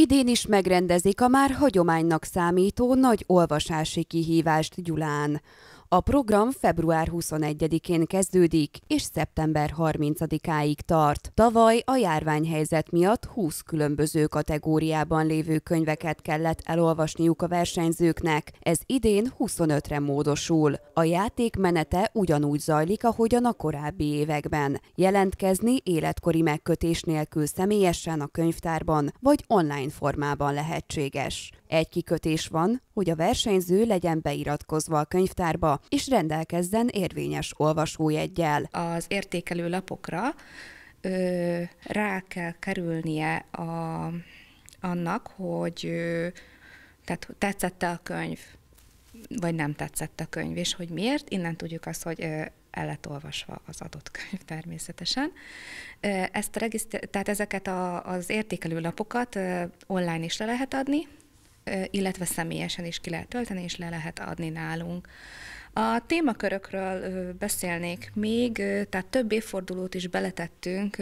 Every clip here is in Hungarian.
Idén is megrendezik a már hagyománynak számító nagy olvasási kihívást Gyulán. A program február 21-én kezdődik, és szeptember 30-áig tart. Tavaly a járványhelyzet miatt 20 különböző kategóriában lévő könyveket kellett elolvasniuk a versenyzőknek, ez idén 25-re módosul. A játék menete ugyanúgy zajlik, ahogyan a korábbi években. Jelentkezni életkori megkötés nélkül személyesen a könyvtárban vagy online formában lehetséges. Egy kikötés van, hogy a versenyző legyen beiratkozva a könyvtárba, és rendelkezzen érvényes olvasójegyel. Az értékelő lapokra ö, rá kell kerülnie a, annak, hogy ö, tehát tetszette a könyv, vagy nem tetszett a könyv, és hogy miért, innen tudjuk azt, hogy ö, el lett olvasva az adott könyv természetesen. Ezt a tehát ezeket a, az értékelő lapokat online is le lehet adni, illetve személyesen is ki lehet tölteni, és le lehet adni nálunk. A témakörökről beszélnék még, tehát több évfordulót is beletettünk,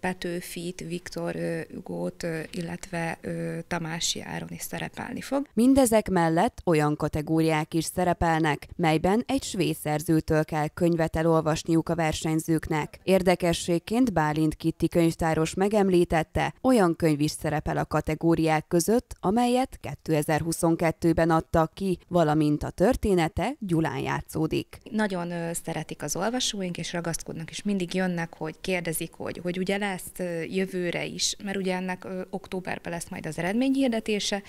Petőfit, Viktor Ugót, illetve Tamási Áron is szerepelni fog. Mindezek mellett olyan kategóriák is szerepelnek, melyben egy svéd szerzőtől kell könyvet elolvasniuk a versenyzőknek. Érdekességként Bálint Kitti könyvtáros megemlítette, olyan könyv is szerepel a kategóriák között, amelyet 2022-ben adtak ki, valamint a története Gyulán játszódik. Nagyon ö, szeretik az olvasóink, és ragaszkodnak, és mindig jönnek, hogy kérdezik, hogy, hogy ugye lesz ö, jövőre is, mert ugye ennek ö, októberben lesz majd az eredményhirdetése.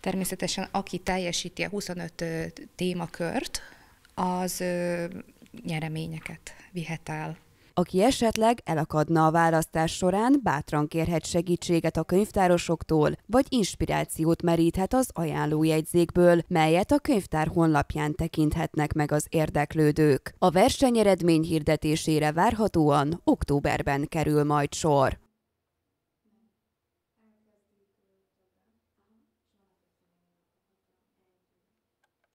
Természetesen aki teljesíti a 25 ö, témakört, az ö, nyereményeket vihet el aki esetleg elakadna a választás során, bátran kérhet segítséget a könyvtárosoktól, vagy inspirációt meríthet az ajánlójegyzékből, melyet a könyvtár honlapján tekinthetnek meg az érdeklődők. A verseny eredmény hirdetésére várhatóan októberben kerül majd sor.